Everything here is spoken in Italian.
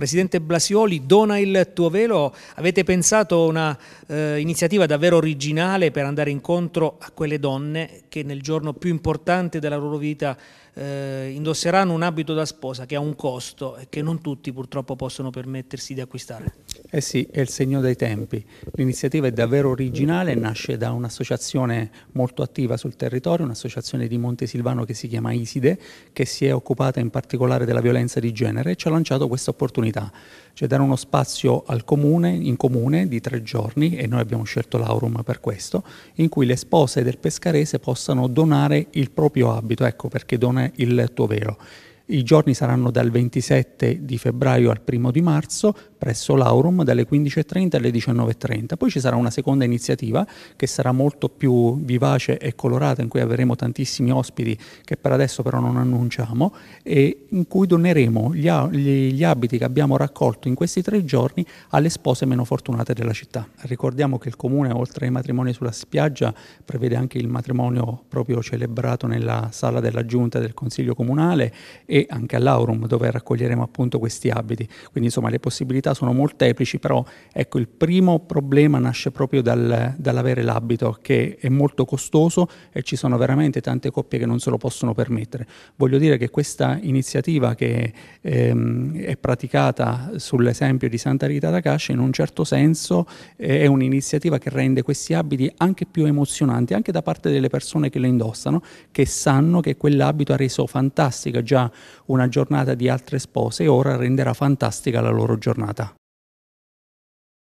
Presidente Blasioli, dona il tuo velo. Avete pensato a un'iniziativa eh, davvero originale per andare incontro a quelle donne che nel giorno più importante della loro vita eh, indosseranno un abito da sposa che ha un costo e che non tutti purtroppo possono permettersi di acquistare. Eh sì, è il segno dei tempi. L'iniziativa è davvero originale, nasce da un'associazione molto attiva sul territorio, un'associazione di Montesilvano che si chiama Iside, che si è occupata in particolare della violenza di genere e ci ha lanciato questa opportunità, cioè dare uno spazio al comune, in comune, di tre giorni, e noi abbiamo scelto l'Aurum per questo, in cui le spose del pescarese possano donare il proprio abito, ecco perché dona il tuo velo. I giorni saranno dal 27 di febbraio al 1 di marzo, presso l'Aurum dalle 15.30 alle 19.30. Poi ci sarà una seconda iniziativa che sarà molto più vivace e colorata, in cui avremo tantissimi ospiti che per adesso però non annunciamo, e in cui doneremo gli, gli abiti che abbiamo raccolto in questi tre giorni alle spose meno fortunate della città. Ricordiamo che il Comune, oltre ai matrimoni sulla spiaggia, prevede anche il matrimonio proprio celebrato nella sala della Giunta del Consiglio Comunale e anche all'Aurum dove raccoglieremo appunto questi abiti. Quindi insomma le possibilità possibilità sono molteplici, però ecco, il primo problema nasce proprio dal, dall'avere l'abito che è molto costoso e ci sono veramente tante coppie che non se lo possono permettere. Voglio dire che questa iniziativa che ehm, è praticata sull'esempio di Santa Rita da Cascia in un certo senso eh, è un'iniziativa che rende questi abiti anche più emozionanti, anche da parte delle persone che lo indossano, che sanno che quell'abito ha reso fantastica già una giornata di altre spose e ora renderà fantastica la loro giornata.